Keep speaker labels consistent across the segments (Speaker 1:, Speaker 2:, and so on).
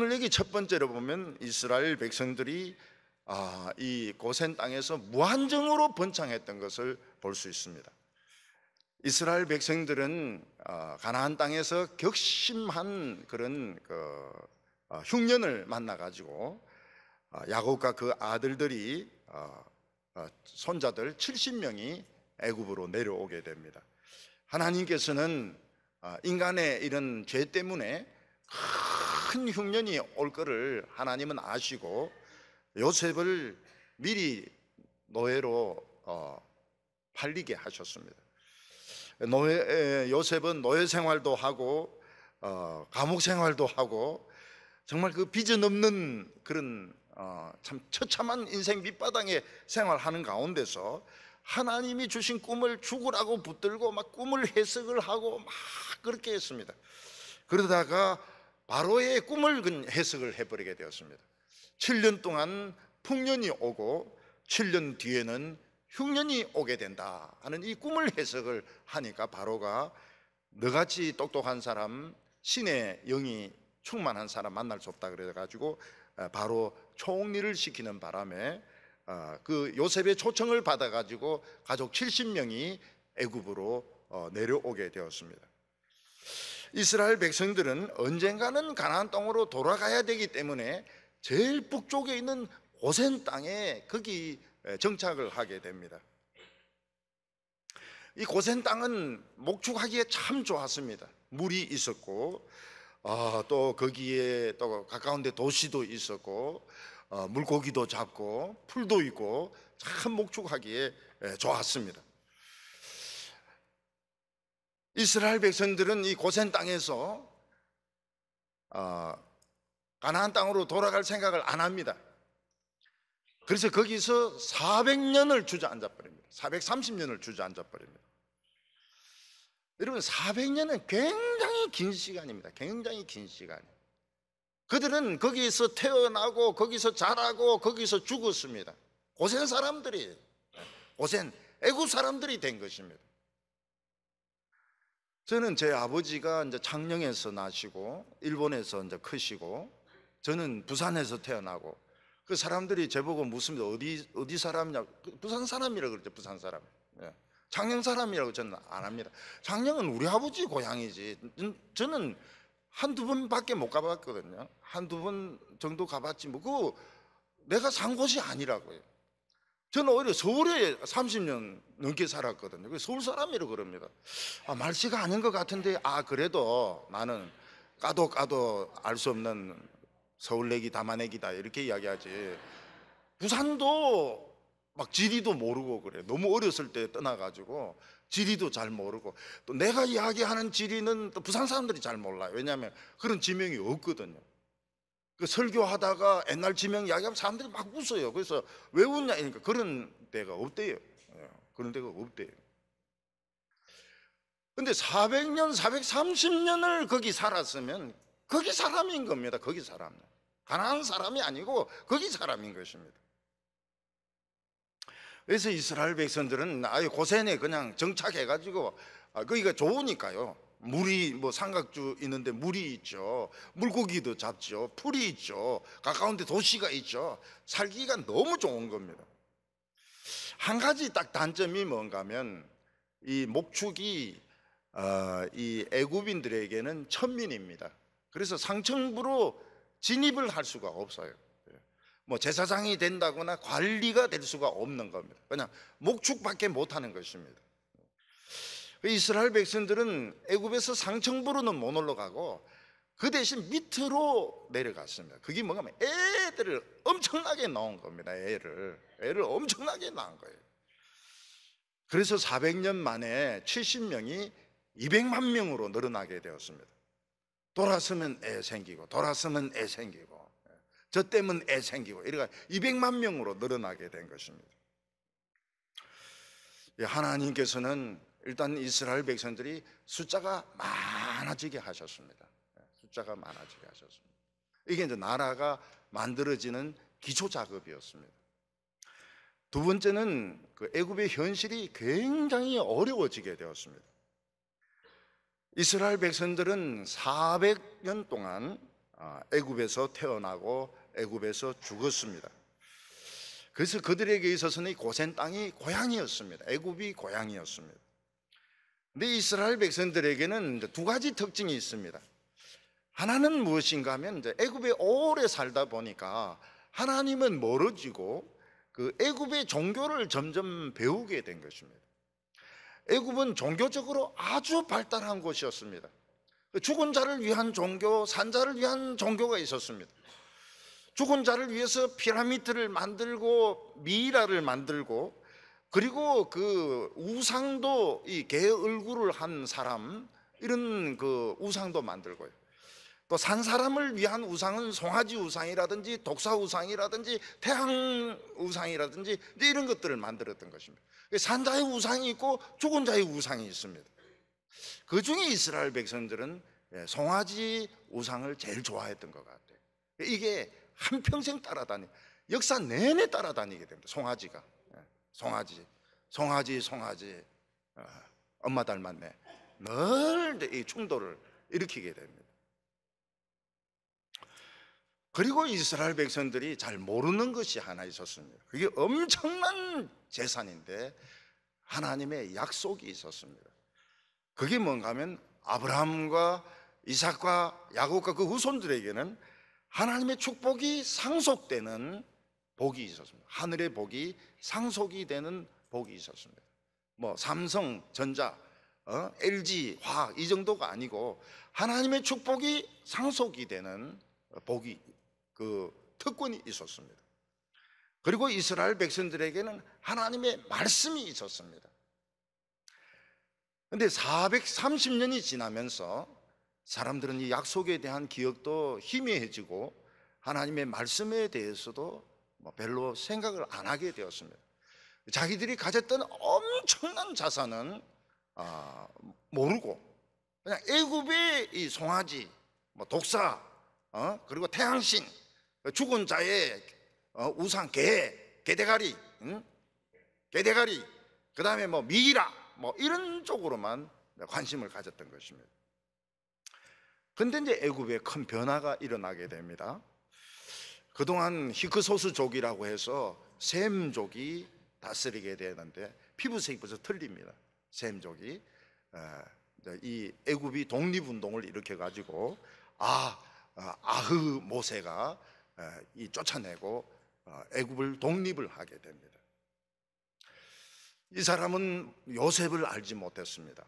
Speaker 1: 오늘 여기 첫 번째로 보면 이스라엘 백성들이 아, 이 고센 땅에서 무한정으로 번창했던 것을 볼 수 있습니다. 이스라엘 백성들은 아, 가나안 땅에서 격심한 그런 그 아, 흉년을 만나 가지고 아, 야곱과 그 아들들이 손자들 70명이 애굽으로 내려오게 됩니다. 하나님께서는 인간의 이런 죄 때문에 큰 흉년이 올 것을 하나님은 아시고 요셉을 미리 노예로 어, 팔리게 하셨습니다. 노예, 요셉은 노예 생활도 하고 어, 감옥 생활도 하고 정말 그 빚은 없는 그런 어, 참 처참한 인생 밑바닥에 생활하는 가운데서 하나님이 주신 꿈을 죽으라고 붙들고 막 꿈을 해석을 하고 막 그렇게 했습니다. 그러다가 바로의 꿈을 해석을 해버리게 되었습니다. 7년 동안 풍년이 오고 7년 뒤에는 흉년이 오게 된다 하는 이 꿈을 해석을 하니까 바로가 너같이 똑똑한 사람 신의 영이 충만한 사람 만날 수 없다 그래가지고 어, 바로 총리를 시키는 바람에 어, 그 요셉의 초청을 받아가지고 가족 70명이 애굽으로 어, 내려오게 되었습니다. 이스라엘 백성들은 언젠가는 가나안 땅으로 돌아가야 되기 때문에 제일 북쪽에 있는 고센 땅에 거기 정착을 하게 됩니다. 이 고센 땅은 목축하기에 참 좋았습니다. 물이 있었고 아, 또 거기에 또 가까운데 도시도 있었고 어, 물고기도 잡고 풀도 있고 참 목축하기에 좋았습니다. 이스라엘 백성들은 이 고센 땅에서 어, 가나안 땅으로 돌아갈 생각을 안 합니다. 그래서 거기서 400년을 주저앉아 버립니다. 430년을 주저앉아 버립니다. 여러분 400년은 굉장히 긴 시간입니다. 굉장히 긴 시간. 그들은 거기서 태어나고 거기서 자라고 거기서 죽었습니다. 고센 사람들이 고센 애국 사람들이 된 것입니다. 저는 제 아버지가 이제 창녕에서 나시고 일본에서 이제 크시고 저는 부산에서 태어나고 그 사람들이 제보고 묻습니다. 어디 어디 사람이냐? 그 부산 사람이라 그러죠. 부산 사람. 예. 창녕 사람이라고 저는 안 합니다. 창녕은 우리 아버지 고향이지. 음, 저는 한두 번밖에 못 가봤거든요. 한두 번 정도 가봤지 뭐 그 내가 산 곳이 아니라고요. 저는 오히려 서울에 30년 넘게 살았거든요. 서울 사람이라 그럽니다. 아, 말씨가 아닌 것 같은데, 아, 그래도 나는 까도 까도 알 수 없는 서울내기 담아내기다. 이렇게 이야기하지. 부산도 막 지리도 모르고 그래. 너무 어렸을 때 떠나가지고 지리도 잘 모르고 또 내가 이야기하는 지리는 또 부산 사람들이 잘 몰라요. 왜냐하면 그런 지명이 없거든요. 그 설교하다가 옛날 지명 이야기하면 사람들이 막 웃어요. 그래서 왜 웃냐? 그러니까 그런 데가 없대요. 예, 그런 데가 없대요. 근데 400년, 430년을 거기 살았으면 거기 사람인 겁니다. 거기 사람. 가난한 사람이 아니고 거기 사람인 것입니다. 그래서 이스라엘 백성들은 아예 고생에 그냥 정착해가지고 아, 거기가 좋으니까요. 물이 뭐 삼각주 있는데 물이 있죠. 물고기도 잡죠. 풀이 있죠. 가까운데 도시가 있죠. 살기가 너무 좋은 겁니다. 한 가지 딱 단점이 뭔가면 이 목축이 어, 이 애굽인들에게는 천민입니다. 그래서 상층부로 진입을 할 수가 없어요. 예. 뭐 제사장이 된다거나 관리가 될 수가 없는 겁니다. 그냥 목축밖에 못 하는 것입니다. 이스라엘 백성들은 애굽에서 상층부로는 못 올라가고 그 대신 밑으로 내려갔습니다. 그게 뭔가 하면 애들을 엄청나게 낳은 겁니다. 애를. 애를 엄청나게 낳은 거예요. 그래서 400년 만에 70명이 200만 명으로 늘어나게 되었습니다. 돌아서면애 생기고, 돌아서면애 생기고, 저 때문 애 생기고, 이래가 200만 명으로 늘어나게 된 것입니다. 예, 하나님께서는 일단 이스라엘 백성들이 숫자가 많아지게 하셨습니다. 예, 숫자가 많아지게 하셨습니다. 이게 이제 나라가 만들어지는 기초 작업이었습니다. 두 번째는 그 애굽의 현실이 굉장히 어려워지게 되었습니다. 이스라엘 백성들은 400년 동안 아, 애굽에서 태어나고 애굽에서 죽었습니다. 그래서 그들에게 있어서는 이 고센 땅이 고향이었습니다. 애굽이 고향이었습니다. 근데 이스라엘 백성들에게는 두 가지 특징이 있습니다. 하나는 무엇인가 하면 애굽에 오래 살다 보니까 하나님은 멀어지고 그 애굽의 종교를 점점 배우게 된 것입니다. 애굽은 종교적으로 아주 발달한 곳이었습니다. 그 죽은 자를 위한 종교, 산 자를 위한 종교가 있었습니다. 죽은 자를 위해서 피라미드를 만들고 미이라를 만들고 그리고 그 우상도 이 개 얼굴을 한 사람 이런 그 우상도 만들고요. 또 산 사람을 위한 우상은 송아지 우상이라든지 독사 우상이라든지 태양 우상이라든지 이런 것들을 만들었던 것입니다. 그 산 자의 우상이 있고 죽은 자의 우상이 있습니다. 그 중에 이스라엘 백성들은 예, 송아지 우상을 제일 좋아했던 것 같아요. 이게 한평생 따라다니, 역사 내내 따라다니게 됩니다. 송아지가. 송아지, 송아지, 송아지. 아, 엄마 닮았네. 늘이 충돌을 일으키게 됩니다. 그리고 이스라엘 백성들이 잘 모르는 것이 하나 있었습니다. 그게 엄청난 재산인데 하나님의 약속이 있었습니다. 그게 뭔가 하면 아브라함과 이삭과 야곱과 그 후손들에게는 하나님의 축복이 상속되는 복이 있었습니다. 하늘의 복이 상속이 되는 복이 있었습니다. 뭐 삼성, 전자, 어? LG, 화학 이 정도가 아니고 하나님의 축복이 상속이 되는 복이 그 특권이 있었습니다. 그리고 이스라엘 백성들에게는 하나님의 말씀이 있었습니다. 근데 430년이 지나면서 사람들은 이 약속에 대한 기억도 희미해지고 하나님의 말씀에 대해서도 뭐 별로 생각을 안 하게 되었습니다. 자기들이 가졌던 엄청난 자산은 아, 모르고 그냥 애굽의 이 송아지, 뭐 독사, 어, 그리고 태양신, 그 죽은 자의 어, 우상 개, 개대가리, 개대가리, 그 다음에 뭐 미이라, 뭐 이런 쪽으로만 관심을 가졌던 것입니다. 근데 이제 애굽에 큰 변화가 일어나게 됩니다. 그동안 히크소스족이라고 해서 샘족이 다스리게 되는데 피부색이 벌써 틀립니다. 샘족이 어, 이 애굽이 독립운동을 일으켜 가지고 아 어, 아흐 모세가 어, 이 쫓아내고 애굽을 독립을 하게 됩니다. 이 사람은 요셉을 알지 못했습니다.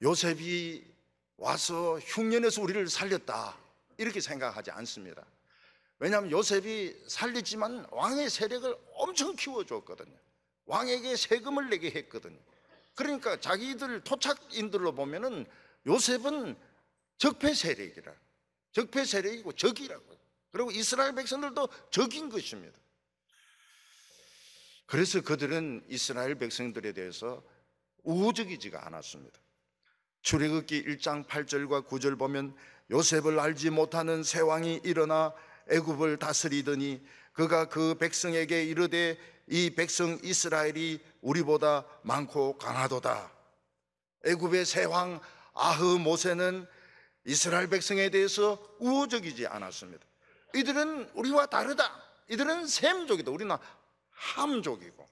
Speaker 1: 요셉이 와서 흉년에서 우리를 살렸다 이렇게 생각하지 않습니다. 왜냐하면 요셉이 살리지만 왕의 세력을 엄청 키워줬거든요. 왕에게 세금을 내게 했거든요. 그러니까 자기들 토착인들로 보면은 요셉은 적폐 세력이라. 적폐 세력이고 적이라고. 그리고 이스라엘 백성들도 적인 것입니다. 그래서 그들은 이스라엘 백성들에 대해서 우호적이지가 않았습니다. 출애굽기 1장 8절과 9절 보면 요셉을 알지 못하는 세 왕이 일어나 애굽을 다스리더니 그가 그 백성에게 이르되 이 백성 이스라엘이 우리보다 많고 강하도다. 애굽의 세왕 아흐 모세는 이스라엘 백성에 대해서 우호적이지 않았습니다. 이들은 우리와 다르다. 이들은 샘족이다 우리는 함족이고.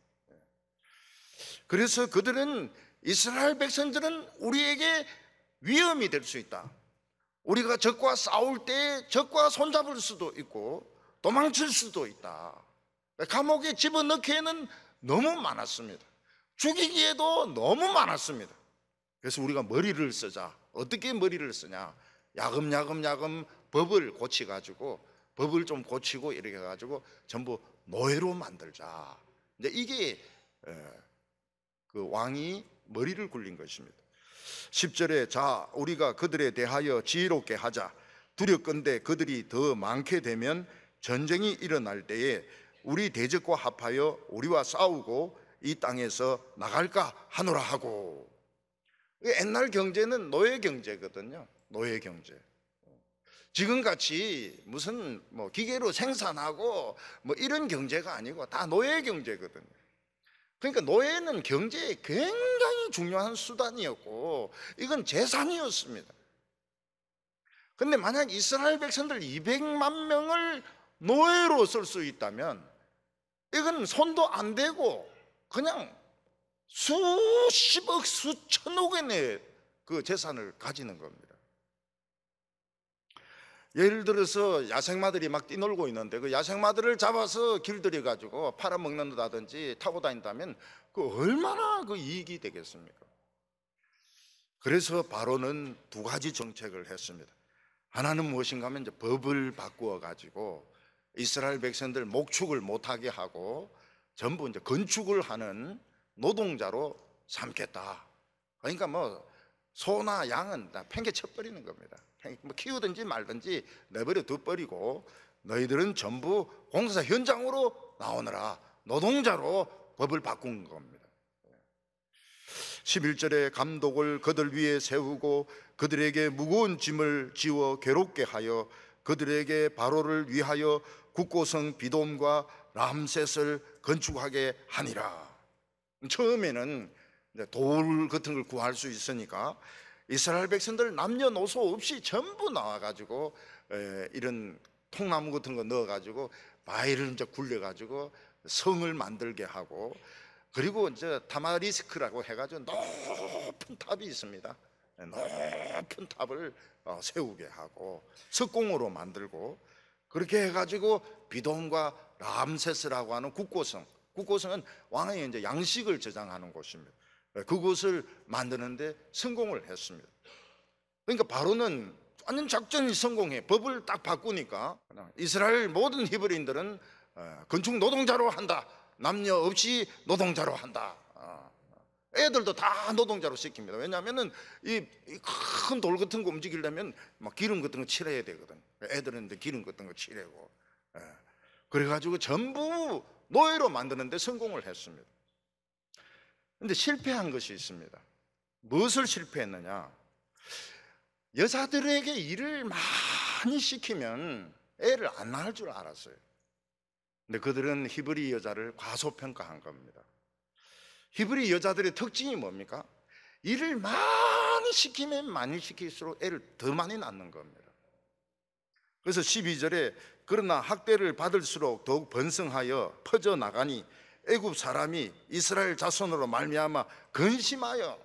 Speaker 1: 그래서 그들은 이스라엘 백성들은 우리에게 위험이 될 수 있다. 우리가 적과 싸울 때 적과 손잡을 수도 있고 도망칠 수도 있다. 감옥에 집어넣기에는 너무 많았습니다. 죽이기에도 너무 많았습니다. 그래서 우리가 머리를 쓰자. 어떻게 머리를 쓰냐? 야금야금야금 법을 고치가지고 법을 좀 고치고 이렇게 해가지고 전부 노예로 만들자. 이제 이게 그 왕이 머리를 굴린 것입니다. 10절에 자 우리가 그들에 대하여 지혜롭게 하자 두렵건대 그들이 더 많게 되면 전쟁이 일어날 때에 우리 대적과 합하여 우리와 싸우고 이 땅에서 나갈까 하노라 하고 옛날 경제는 노예 경제거든요 노예 경제 지금 같이 무슨 뭐 기계로 생산하고 뭐 이런 경제가 아니고 다 노예 경제거든요 그러니까 노예는 경제에 굉장히 중요한 수단이었고 이건 재산이었습니다. 근데 만약 이스라엘 백성들 200만 명을 노예로 쓸 수 있다면 이건 손도 안 대고 그냥 수십억 수천억의 그 재산을 가지는 겁니다. 예를 들어서 야생마들이 막 뛰놀고 있는데 그 야생마들을 잡아서 길들여 가지고 팔아먹는다든지 타고 다닌다면 그 얼마나 그 이익이 되겠습니까? 그래서 바로는 두 가지 정책을 했습니다. 하나는 무엇인가 하면 이제 법을 바꾸어 가지고 이스라엘 백성들 목축을 못하게 하고 전부 이제 건축을 하는 노동자로 삼겠다. 그러니까 뭐 소나 양은 다 팽개쳐 버리는 겁니다. 뭐 키우든지 말든지 내버려 둬버리고 너희들은 전부 공사 현장으로 나오느라 노동자로 법을 바꾼 겁니다. 11절에 예. 감독을 그들 위에 세우고 그들에게 무거운 짐을 지워 괴롭게 하여 그들에게 바로를 위하여 국고성 비돔과 람셋을 건축하게 하니라. 처음에는 돌 같은 걸 구할 수 있으니까 이스라엘 백성들 남녀노소 없이 전부 나와가지고 이런 통나무 같은 거 넣어가지고 바위를 이제 굴려가지고 성을 만들게 하고 그리고 이제 타마리스크라고 해가지고 높은 탑이 있습니다. 네, 높은 탑을 어, 세우게 하고 석공으로 만들고 그렇게 해가지고 비돔과 람세스라고 하는 국고성 국고성은 왕의 이제 양식을 저장하는 곳입니다. 예, 그곳을 만드는데 성공을 했습니다. 그러니까 바로는 완전 작전이 성공해 법을 딱 바꾸니까 이스라엘 모든 히브리인들은 어, 건축 노동자로 한다. 남녀 없이 노동자로 한다. 어, 애들도 다 노동자로 시킵니다. 왜냐하면이큰 돌 같은 거 움직이려면 막 기름 같은 거 칠해야 되거든. 애들은 기름 같은 거 칠하고. 예, 그래가지고 전부 노예로 만드는데 성공을 했습니다. 근데 실패한 것이 있습니다. 무엇을 실패했느냐? 여자들에게 일을 많이 시키면 애를 안 낳을 줄 알았어요. 근데 그들은 히브리 여자를 과소평가한 겁니다. 히브리 여자들의 특징이 뭡니까? 일을 많이 시키면 많이 시킬수록 애를 더 많이 낳는 겁니다. 그래서 12절에 그러나 학대를 받을수록 더욱 번성하여 퍼져 나가니 애굽 사람이 이스라엘 자손으로 말미암아 근심하여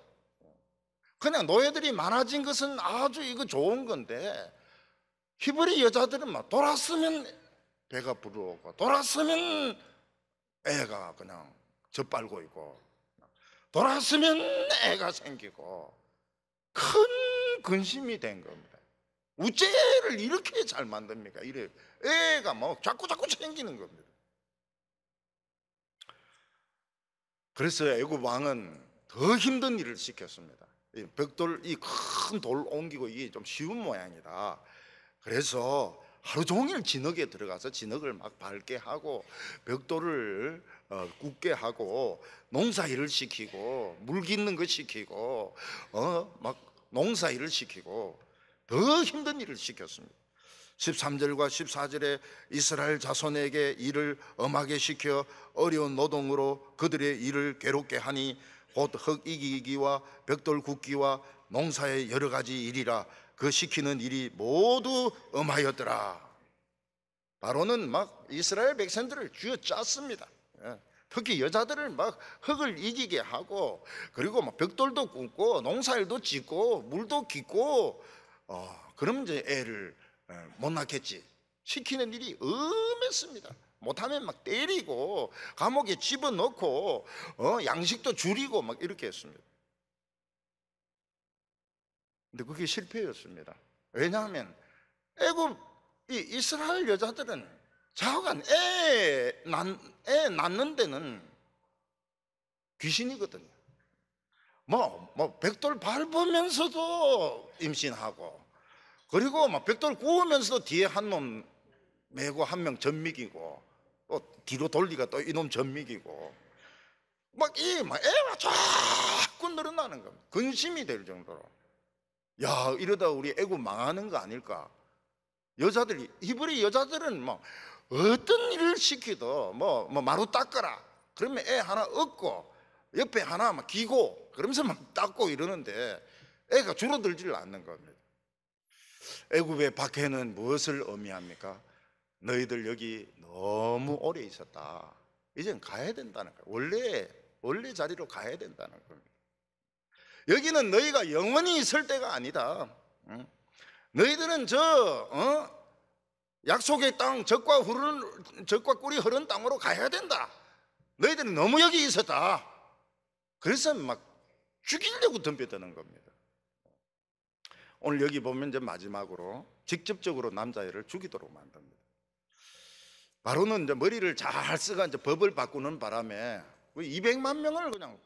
Speaker 1: 그냥 노예들이 많아진 것은 아주 이거 좋은 건데 히브리 여자들은 막 뭐 돌았으면 배가 부르고 돌았으면 애가 그냥 젖빨고 있고 돌았으면 애가 생기고 큰 근심이 된 겁니다. 우째를 이렇게 잘 만듭니까? 이래 애가 뭐 자꾸 자꾸 생기는 겁니다. 그래서 애굽 왕은 더 힘든 일을 시켰습니다. 이 벽돌 이 큰 돌 옮기고 이게 좀 쉬운 모양이다. 그래서 하루 종일 진흙에 들어가서 진흙을 막 밟게 하고 벽돌을 어, 굳게 하고 농사 일을 시키고 물 깃는 거 시키고 어, 막 농사 일을 시키고 더 힘든 일을 시켰습니다. 13절과 14절에 이스라엘 자손에게 일을 엄하게 시켜 어려운 노동으로 그들의 일을 괴롭게 하니 곧 흙 이기기와 벽돌 굽기와 농사의 여러 가지 일이라 그 시키는 일이 모두 엄하였더라. 바로는 막 이스라엘 백성들을 쥐어 짰습니다. 예. 특히 여자들을 막 흙을 이기게 하고 그리고 막 벽돌도 굽고 농사일도 짓고 물도 깃고 어, 그럼 이제 애를 예, 못났겠지. 시키는 일이 엄했습니다. 못하면 막 때리고 감옥에 집어넣고 어? 양식도 줄이고 막 이렇게 했습니다. 근데 그게 실패였습니다. 왜냐하면 애굽 이 이스라엘 여자들은 자간 애, 낳, 애 낳는 데는 귀신이거든요. 뭐, 뭐, 백돌 밟으면서도 임신하고, 그리고 막 벽돌 구우면서도 뒤에 한놈 메고 한 명 전미기고 또 뒤로 돌리가 또 이놈 전미기고 막 이 막 애가 자꾸 늘어나는 거니 근심이 될 정도로. 야 이러다 우리 애구 망하는 거 아닐까? 여자들이 이불이 여자들은 막 어떤 일을 시키도 뭐, 뭐 마루 닦아라 그러면 애 하나 얻고 옆에 하나 막 기고 그러면서 막 닦고 이러는데 애가 줄어들질 않는 겁니다. 애굽의 박해는 무엇을 의미합니까? 너희들 여기 너무 오래 있었다. 이젠 가야 된다는 거예요. 원래 원래 자리로 가야 된다는 겁니다. 여기는 너희가 영원히 있을 때가 아니다. 너희들은 저 어? 약속의 땅 적과 흐른 적과 꿀이 흐른 땅으로 가야 된다. 너희들은 너무 여기 있었다. 그래서 막 죽이려고 덤벼드는 겁니다. 오늘 여기 보면 이제 마지막으로 직접적으로 남자애를 죽이도록 만듭니다. 바로는 이제 머리를 잘 쓰가 이제 법을 바꾸는 바람에 200만 그 명을 그냥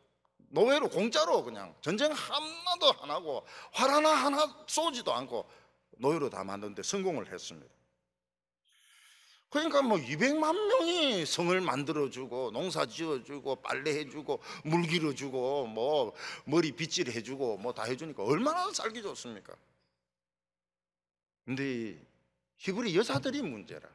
Speaker 1: 노예로 공짜로 그냥 전쟁 하나도 안 하고 활 하나 하나 쏘지도 않고 노예로 다 만드는데 성공을 했습니다. 그러니까 뭐 200만 명이 성을 만들어주고 농사 지어주고 빨래해주고 물기어주고뭐 머리 빗질 해주고 뭐 다 해주니까 얼마나 살기 좋습니까? 근데 히브리 여자들이 문제라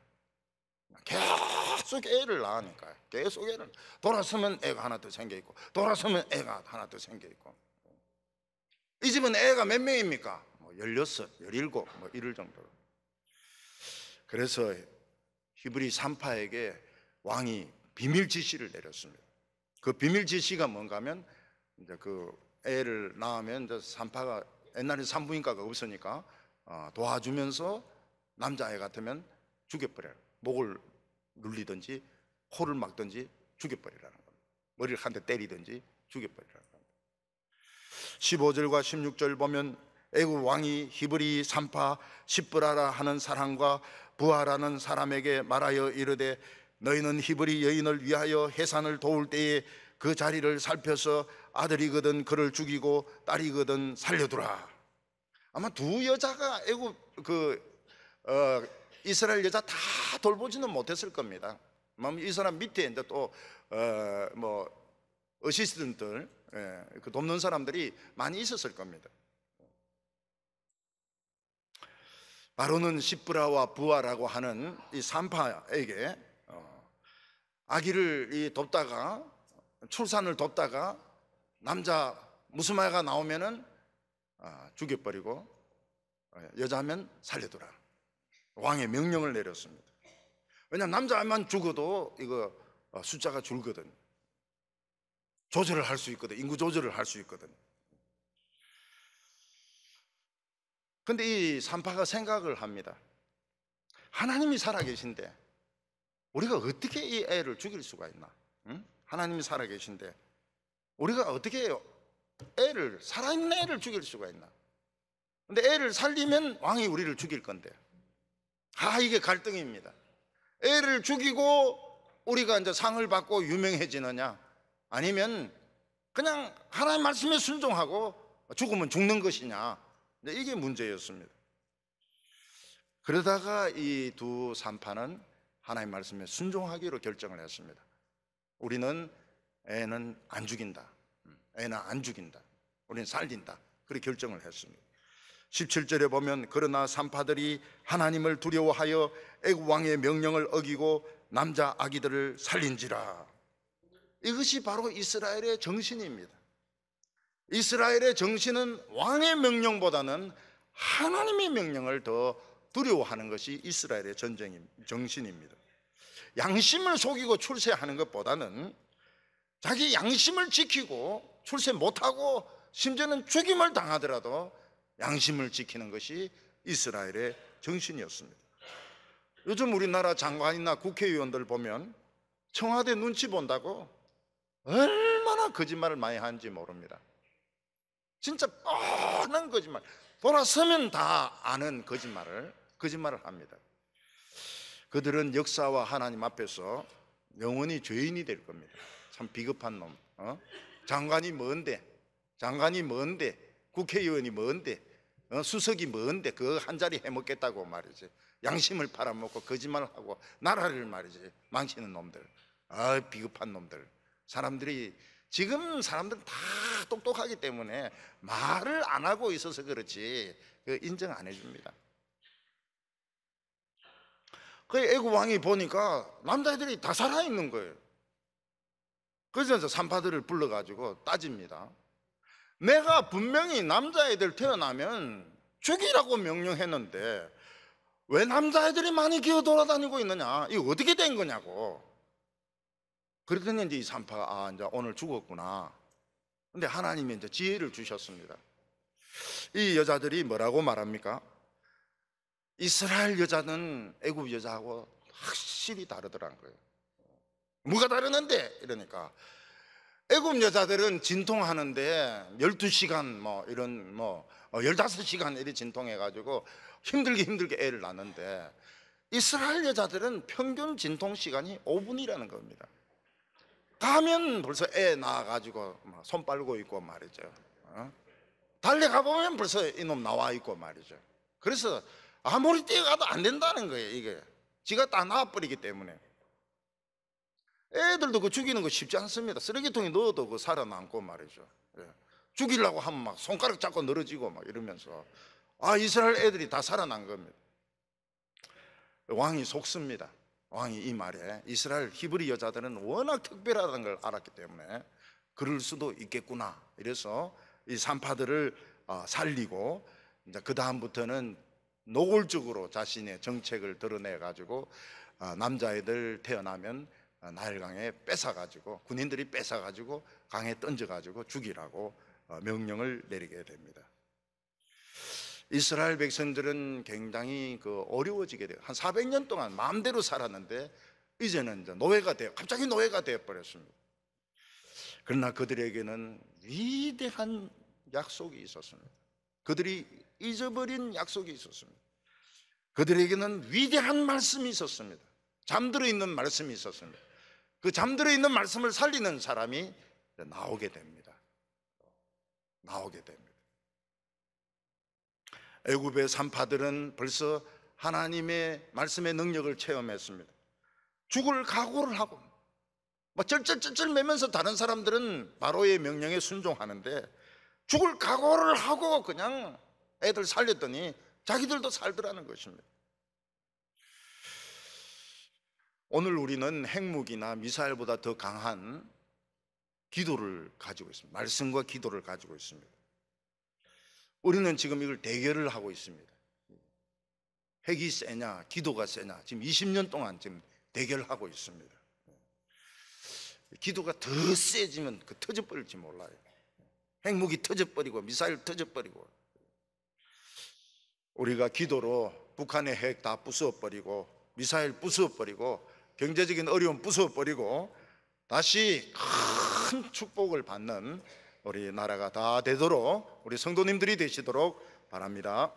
Speaker 1: 계속 애를 낳으니까 계속 애를 돌아서면 애가 하나 더 생겨있고 돌아서면 애가 하나 더 생겨있고 이 집은 애가 몇 명입니까? 뭐 16, 17, 뭐 이럴 정도로 그래서 히브리 산파에게 왕이 비밀 지시를 내렸습니다. 그 비밀 지시가 뭔가 하면 이제 그 애를 낳으면 이제 산파가 옛날에 산부인과가 없으니까 어, 도와주면서 남자애 같으면 죽여버려요. 목을 눌리든지 코를 막든지 죽여버리라는 겁니다. 머리를 한 대 때리든지 죽여버리라는 겁니다. 15절과 16절 보면 애굽 왕이 히브리 산파 시브라라 하는 사람과 부활하는 사람에게 말하여 이르되 너희는 히브리 여인을 위하여 해산을 도울 때에 그 자리를 살펴서 아들이거든 그를 죽이고 딸이거든 살려두라. 아마 두 여자가 애굽 그 어, 이스라엘 여자 다 돌보지는 못했을 겁니다. 이 사람 밑에 이제 또뭐 어, 뭐, 시스턴들 예, 그 돕는 사람들이 많이 있었을 겁니다. 바로는 시브라와 부하라고 하는 이 산파에게 어, 아기를 돕다가 출산을 돕다가 남자 무스마가 나오면은 아, 죽여버리고 어, 여자면 살려두라 왕의 명령을 내렸습니다. 왜냐 남자만 죽어도 이거 어, 숫자가 줄거든 조절을 할 수 있거든 인구 조절을 할 수 있거든 근데 이 산파가 생각을 합니다. 하나님이 살아계신데 우리가 어떻게 이 애를 죽일 수가 있나? 응? 하나님이 살아계신데 우리가 어떻게 애를 살아있는 애를 죽일 수가 있나? 근데 애를 살리면 왕이 우리를 죽일 건데 아 이게 갈등입니다. 애를 죽이고 우리가 이제 상을 받고 유명해지느냐 아니면 그냥 하나님 말씀에 순종하고 죽으면 죽는 것이냐 네, 이게 문제였습니다. 그러다가 이 두 산파는 하나님 말씀에 순종하기로 결정을 했습니다. 우리는 애는 안 죽인다. 애는 안 죽인다. 우리는 살린다. 그렇게 결정을 했습니다. 17절에 보면 그러나 산파들이 하나님을 두려워하여 애굽 왕의 명령을 어기고 남자 아기들을 살린지라. 이것이 바로 이스라엘의 정신입니다. 이스라엘의 정신은 왕의 명령보다는 하나님의 명령을 더 두려워하는 것이 이스라엘의 전쟁 정신입니다. 양심을 속이고 출세하는 것보다는 자기 양심을 지키고 출세 못하고 심지어는 죽임을 당하더라도 양심을 지키는 것이 이스라엘의 정신이었습니다. 요즘 우리나라 장관이나 국회의원들 보면 청와대 눈치 본다고 얼마나 거짓말을 많이 하는지 모릅니다. 진짜 뻔한 거짓말. 돌아서면 다 아는 거짓말을 거짓말을 합니다. 그들은 역사와 하나님 앞에서 영원히 죄인이 될 겁니다. 참 비겁한 놈. 어? 장관이 뭔데? 장관이 뭔데? 국회의원이 뭔데? 어? 수석이 뭔데? 그한 자리 해먹겠다고 말이지. 양심을 팔아먹고 거짓말을 하고 나라를 말이지 망치는 놈들. 아 비겁한 놈들. 사람들이 지금 사람들다 똑똑하기 때문에 말을 안 하고 있어서 그렇지 그 인정 안 해줍니다. 그 애국 왕이 보니까 남자애들이 다 살아 있는 거예요. 그래서 산파들을 불러가지고 따집니다. 내가 분명히 남자애들 태어나면 죽이라고 명령했는데 왜 남자애들이 많이 기어 돌아다니고 있느냐? 이 어떻게 된 거냐고. 그랬더니 이제 이 산파가 아 이제 오늘 죽었구나. 근데 하나님이 이제 지혜를 주셨습니다. 이 여자들이 뭐라고 말합니까? 이스라엘 여자는 애굽 여자하고 확실히 다르더란 거예요. 뭐가 다르는데 이러니까 애굽 여자들은 진통하는데 12시간 뭐 이런 뭐 15시간 어, 이렇게 진통해 가지고 힘들게 힘들게 애를 낳는데 이스라엘 여자들은 평균 진통 시간이 5분이라는 겁니다. 가면 벌써 애나와가지고손 뭐 빨고 있고 말이죠. 어? 달려가 보면 벌써 이놈 나와 있고 말이죠. 그래서 아무리 뛰어가도 안 된다는 거예요, 이게. 지가 다 나와버리기 때문에. 애들도 그 죽이는 거 쉽지 않습니다. 쓰레기통에 넣어도 그 살아남고 말이죠. 예. 죽이려고 하면 막 손가락 잡고 늘어지고 막 이러면서 아, 이스라엘 애들이 다 살아난 겁니다. 왕이 속습니다. 왕이 이 말에 이스라엘 히브리 여자들은 워낙 특별하다는 걸 알았기 때문에 그럴 수도 있겠구나. 이래서 이 산파들을 어, 살리고 이제 그 다음부터는 노골적으로 자신의 정책을 드러내 가지고 어, 남자애들 태어나면 어, 나일강에 뺏어 가지고 군인들이 뺏어 가지고 강에 던져 가지고 죽이라고 명령을 내리게 됩니다. 이스라엘 백성들은 굉장히 그 어려워지게 돼요. 한 400년 동안 마음대로 살았는데 이제는 노예가 돼요. 갑자기 노예가 되어버렸습니다. 그러나 그들에게는 위대한 약속이 있었습니다. 그들이 잊어버린 약속이 있었습니다. 그들에게는 위대한 말씀이 있었습니다. 잠들어 있는 말씀이 있었습니다. 그 잠들어 있는 말씀을 살리는 사람이 나오게 됩니다. 나오게 됩니다. 애굽의 산파들은 벌써 하나님의 말씀의 능력을 체험했습니다. 죽을 각오를 하고 막 쩔쩔쩔쩔 매면서 다른 사람들은 바로의 명령에 순종하는데 죽을 각오를 하고 그냥 애들 살렸더니 자기들도 살더라는 것입니다. 오늘 우리는 핵무기나 미사일보다 더 강한 기도를 가지고 있습니다. 말씀과 기도를 가지고 있습니다. 우리는 지금 이걸 대결을 하고 있습니다. 핵이 세냐, 기도가 세냐, 지금 20년 동안 지금 대결하고 있습니다. 기도가 더 세지면 그 터져버릴지 몰라요. 핵무기 터져버리고, 미사일 터져버리고. 우리가 기도로 북한의 핵 다 부숴버리고, 미사일 부숴버리고, 경제적인 어려움 부숴버리고, 다시 큰 축복을 받는 우리 나라가 다 되도록 우리 성도님들이 되시도록 바랍니다.